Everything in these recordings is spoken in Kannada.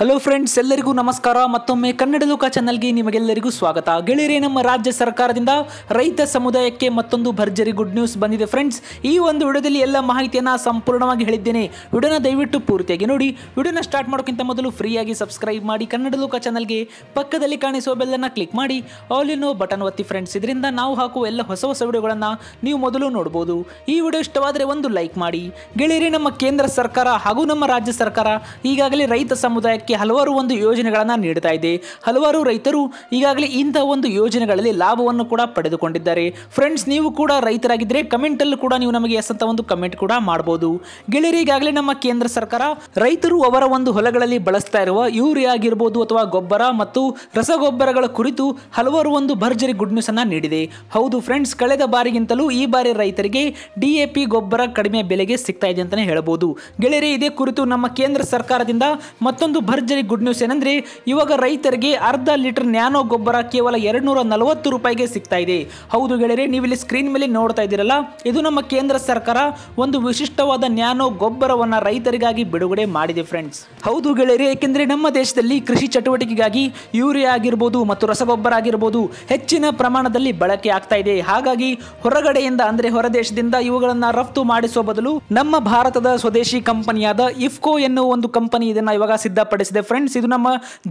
ಹಲೋ ಫ್ರೆಂಡ್ಸ್ ಎಲ್ಲರಿಗೂ ನಮಸ್ಕಾರ ಮತ್ತೊಮ್ಮೆ ಕನ್ನಡ ಲೋಕ ಚಾನಲ್ಗೆ ನಿಮಗೆಲ್ಲರಿಗೂ ಸ್ವಾಗತ ಗೆಳೆಯರೆ ನಮ್ಮ ರಾಜ್ಯ ಸರ್ಕಾರದಿಂದ ರೈತ ಸಮುದಾಯಕ್ಕೆ ಮತ್ತೊಂದು ಭರ್ಜರಿ ಗುಡ್ ನ್ಯೂಸ್ ಬಂದಿದೆ ಫ್ರೆಂಡ್ಸ್ ಈ ಒಂದು ವಿಡಿಯೋದಲ್ಲಿ ಎಲ್ಲ ಮಾಹಿತಿಯನ್ನು ಸಂಪೂರ್ಣವಾಗಿ ಹೇಳಿದ್ದೇನೆ ವಿಡಿಯೋನ ದಯವಿಟ್ಟು ಪೂರ್ತಿಯಾಗಿ ನೋಡಿ ವಿಡಿಯೋನ ಸ್ಟಾರ್ಟ್ ಮಾಡೋಕ್ಕಿಂತ ಮೊದಲು ಫ್ರೀಯಾಗಿ ಸಬ್ಸ್ಕ್ರೈಬ್ ಮಾಡಿ ಕನ್ನಡ ಲೋಕ ಚಾನಲ್ಗೆ ಪಕ್ಕದಲ್ಲಿ ಕಾಣಿಸುವ ಬೆಲ್ಲನ್ನು ಕ್ಲಿಕ್ ಮಾಡಿ ಆಲ್ ಇನ್ ಬಟನ್ ಒತ್ತಿ ಫ್ರೆಂಡ್ಸ್ ಇದರಿಂದ ನಾವು ಹಾಕುವ ಎಲ್ಲ ಹೊಸ ಹೊಸ ವಿಡಿಯೋಗಳನ್ನು ನೀವು ಮೊದಲು ನೋಡ್ಬೋದು ಈ ವಿಡಿಯೋ ಇಷ್ಟವಾದರೆ ಒಂದು ಲೈಕ್ ಮಾಡಿ ಗೆಳೆಯರೆ ನಮ್ಮ ಕೇಂದ್ರ ಸರ್ಕಾರ ಹಾಗೂ ನಮ್ಮ ರಾಜ್ಯ ಸರ್ಕಾರ ಈಗಾಗಲೇ ರೈತ ಸಮುದಾಯಕ್ಕೆ ಸರ್ಕಾರಕ್ಕೆ ಹಲವಾರು ಒಂದು ಯೋಜನೆಗಳನ್ನು ನೀಡ್ತಾ ಇದೆ ಹಲವಾರು ರೈತರು ಈಗಾಗಲೇ ಇಂಥ ಒಂದು ಯೋಜನೆಗಳಲ್ಲಿ ಲಾಭವನ್ನು ಕೂಡ ಪಡೆದುಕೊಂಡಿದ್ದಾರೆ ಫ್ರೆಂಡ್ಸ್ ನೀವು ಕೂಡ ರೈತರಾಗಿದ್ದರೆ ಕಮೆಂಟಲ್ಲೂ ಕೂಡ ನೀವು ನಮಗೆ ಎಸ್ ಅಂತ ಒಂದು ಕಮೆಂಟ್ ಕೂಡ ಮಾಡ್ಬೋದು ಗೆಳೆಯರಿಗಾಗಲೇ ನಮ್ಮ ಕೇಂದ್ರ ಸರ್ಕಾರ ರೈತರು ಅವರ ಒಂದು ಹೊಲಗಳಲ್ಲಿ ಬಳಸ್ತಾ ಇರುವ ಯೂರಿಯಾ ಆಗಿರ್ಬೋದು ಅಥವಾ ಗೊಬ್ಬರ ಮತ್ತು ರಸಗೊಬ್ಬರಗಳ ಕುರಿತು ಹಲವಾರು ಒಂದು ಭರ್ಜರಿ ಗುಡ್ ನ್ಯೂಸ್ ಅನ್ನ ನೀಡಿದೆ ಹೌದು ಫ್ರೆಂಡ್ಸ್ ಕಳೆದ ಬಾರಿಗಿಂತಲೂ ಈ ಬಾರಿ ರೈತರಿಗೆ ಡಿಎಪಿ ಗೊಬ್ಬರ ಕಡಿಮೆ ಬೆಲೆಗೆ ಸಿಗ್ತಾ ಇದೆ ಅಂತಾನೆ ಹೇಳಬಹುದು ಗೆಳೆಯರೇ ಇದೇ ಕುರಿತು ನಮ್ಮ ಕೇಂದ್ರ ಸರ್ಕಾರದಿಂದ ಮತ್ತೊಂದು ಭರ್ಜರಿ ಗುಡ್ ನ್ಯೂಸ್ ಏನಂದ್ರೆ ಇವಾಗ ರೈತರಿಗೆ ಅರ್ಧ ಲೀಟರ್ ನ್ಯಾನೋ ಗೊಬ್ಬರ ಕೇವಲ ನೂರ ನಲವತ್ತು ರೂಪಾಯಿಗೆ ಸಿಗ್ತಾ ಇದೆ ಹೌದು ಗೆಳೆಯರೆ ನೀವು ಇಲ್ಲಿ ಸ್ಕ್ರೀನ್ ಮೇಲೆ ನೋಡ್ತಾ ಇದ್ದೀರಲ್ಲ ಇದು ನಮ್ಮ ಕೇಂದ್ರ ಸರ್ಕಾರ ಒಂದು ವಿಶಿಷ್ಟವಾದ ನ್ಯಾನೋ ಗೊಬ್ಬರವನ್ನು ರೈತರಿಗಾಗಿ ಬಿಡುಗಡೆ ಮಾಡಿದೆ ಫ್ರೆಂಡ್ಸ್ ಹೌದು ಗೆಳೆಯರೆ ಏಕೆಂದರೆ ನಮ್ಮ ದೇಶದಲ್ಲಿ ಕೃಷಿ ಚಟುವಟಿಕೆಗಾಗಿ ಯೂರಿಯಾ ಆಗಿರ್ಬೋದು ಮತ್ತು ರಸಗೊಬ್ಬರ ಆಗಿರ್ಬೋದು ಹೆಚ್ಚಿನ ಪ್ರಮಾಣದಲ್ಲಿ ಬಳಕೆ ಆಗ್ತಾ ಇದೆ ಹಾಗಾಗಿ ಹೊರಗಡೆಯಿಂದ ಅಂದರೆ ಹೊರದೇಶದಿಂದ ಇವುಗಳನ್ನು ರಫ್ತು ಮಾಡಿಸುವ ಬದಲು ನಮ್ಮ ಭಾರತದ ಸ್ವದೇಶಿ ಕಂಪನಿಯಾದ ಇಫ್ಕೋ ಎನ್ನುವ ಒಂದು ಕಂಪನಿ ಇದನ್ನು ಇವಾಗ ಸಿದ್ಧಪಡಿಸಿದೆ ಸಿದ್ಧಪಡಿಸಿದೆ ಫ್ರೆಂಡ್ಸ್ ಇದು ನಮ್ಮ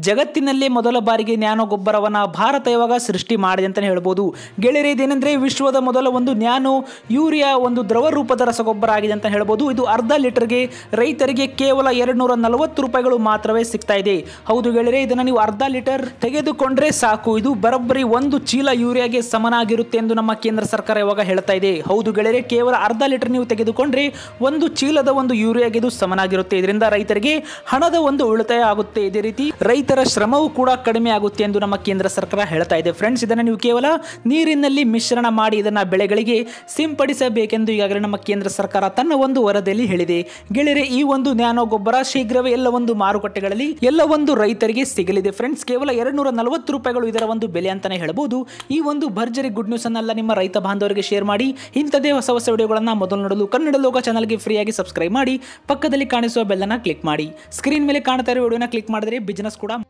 ಜಗತ್ತಿನಲ್ಲೇ ಮೊದಲ ಬಾರಿಗೆ ನ್ಯಾನೋ ಗೊಬ್ಬರವನ್ನು ಭಾರತ ಇವಾಗ ಸೃಷ್ಟಿ ಮಾಡಿದೆ ಅಂತಲೇ ಹೇಳ್ಬೋದು ಗೆಳೆಯರೆ ಇದೇನೆಂದರೆ ವಿಶ್ವದ ಮೊದಲ ಒಂದು ನ್ಯಾನೋ ಯೂರಿಯಾ ಒಂದು ದ್ರವ ರೂಪದ ರಸಗೊಬ್ಬರ ಆಗಿದೆ ಅಂತ ಹೇಳ್ಬೋದು ಇದು ಅರ್ಧ ಲೀಟರ್ಗೆ ರೈತರಿಗೆ ಕೇವಲ ಎರಡು ನಲವತ್ತು ರೂಪಾಯಿಗಳು ಮಾತ್ರವೇ ಸಿಗ್ತಾ ಇದೆ ಹೌದು ಗೆಳೆಯರೆ ಇದನ್ನು ನೀವು ಅರ್ಧ ಲೀಟರ್ ತೆಗೆದುಕೊಂಡ್ರೆ ಸಾಕು ಇದು ಬರೋಬ್ಬರಿ ಒಂದು ಚೀಲ ಯೂರಿಯಾಗೆ ಸಮನಾಗಿರುತ್ತೆ ಎಂದು ನಮ್ಮ ಕೇಂದ್ರ ಸರ್ಕಾರ ಇವಾಗ ಹೇಳ್ತಾ ಇದೆ ಹೌದು ಗೆಳೆಯರೆ ಕೇವಲ ಅರ್ಧ ಲೀಟರ್ ನೀವು ತೆಗೆದುಕೊಂಡ್ರೆ ಒಂದು ಚೀಲದ ಒಂದು ಯೂರಿಯಾಗೆ ಇದು ಸಮನಾಗಿರುತ್ತೆ ಇದರಿಂದ ರೈತರಿಗೆ ಹಣದ ಒಂದು ಉಳಿತಾಯ ಆಗುತ್ತೆ ಇದೇ ರೀತಿ ರೈತರ ಶ್ರಮವೂ ಕೂಡ ಕಡಿಮೆ ಆಗುತ್ತೆ ಎಂದು ನಮ್ಮ ಕೇಂದ್ರ ಸರ್ಕಾರ ಹೇಳ್ತಾ ಇದೆ ಫ್ರೆಂಡ್ಸ್ ಇದನ್ನು ನೀವು ಕೇವಲ ನೀರಿನಲ್ಲಿ ಮಿಶ್ರಣ ಮಾಡಿ ಇದನ್ನ ಬೆಳೆಗಳಿಗೆ ಸಿಂಪಡಿಸಬೇಕೆಂದು ಈಗಾಗಲೇ ನಮ್ಮ ಕೇಂದ್ರ ಸರ್ಕಾರ ತನ್ನ ಒಂದು ವರದಿಯಲ್ಲಿ ಹೇಳಿದೆ ಗೆಳೆಯರೆ ಈ ಒಂದು ನ್ಯಾನೋ ಗೊಬ್ಬರ ಶೀಘ್ರವೇ ಎಲ್ಲ ಒಂದು ಮಾರುಕಟ್ಟೆಗಳಲ್ಲಿ ಎಲ್ಲ ಒಂದು ರೈತರಿಗೆ ಸಿಗಲಿದೆ ಫ್ರೆಂಡ್ಸ್ ಕೇವಲ ಎರಡು ನಲವತ್ತು ರೂಪಾಯಿಗಳು ಇದರ ಒಂದು ಬೆಲೆ ಅಂತಾನೆ ಹೇಳಬಹುದು ಈ ಒಂದು ಭರ್ಜರಿ ಗುಡ್ ನ್ಯೂಸ್ ಅನ್ನೆಲ್ಲ ನಿಮ್ಮ ರೈತ ಬಾಂಧವರಿಗೆ ಶೇರ್ ಮಾಡಿ ಇಂಥದೇ ಹೊಸ ಹೊಸ ವಿಡಿಯೋಗಳನ್ನು ಮೊದಲು ನೋಡಲು ಕನ್ನಡ ಲೋಕ ಚಾನಲ್ಗೆ ಫ್ರೀಯಾಗಿ ಸಬ್ಸ್ಕ್ರೈಬ್ ಮಾಡಿ ಪಕ್ಕದಲ್ಲಿ ಕಾಣಿಸುವ ಬೆಲ್ಲನ್ನು ಕ್ಲಿಕ್ ಮಾಡಿ ಸ್ಕ್ರೀನ್ ಮೇಲೆ ಕಾಣ್ತಾ ಇರುವ ವಿಡಿಯೋನ ಕ್ಲಿಕ್ ಮಾಡಿದ್ರೆ ಬಿಸ್ನೆಸ್ ಕೂಡ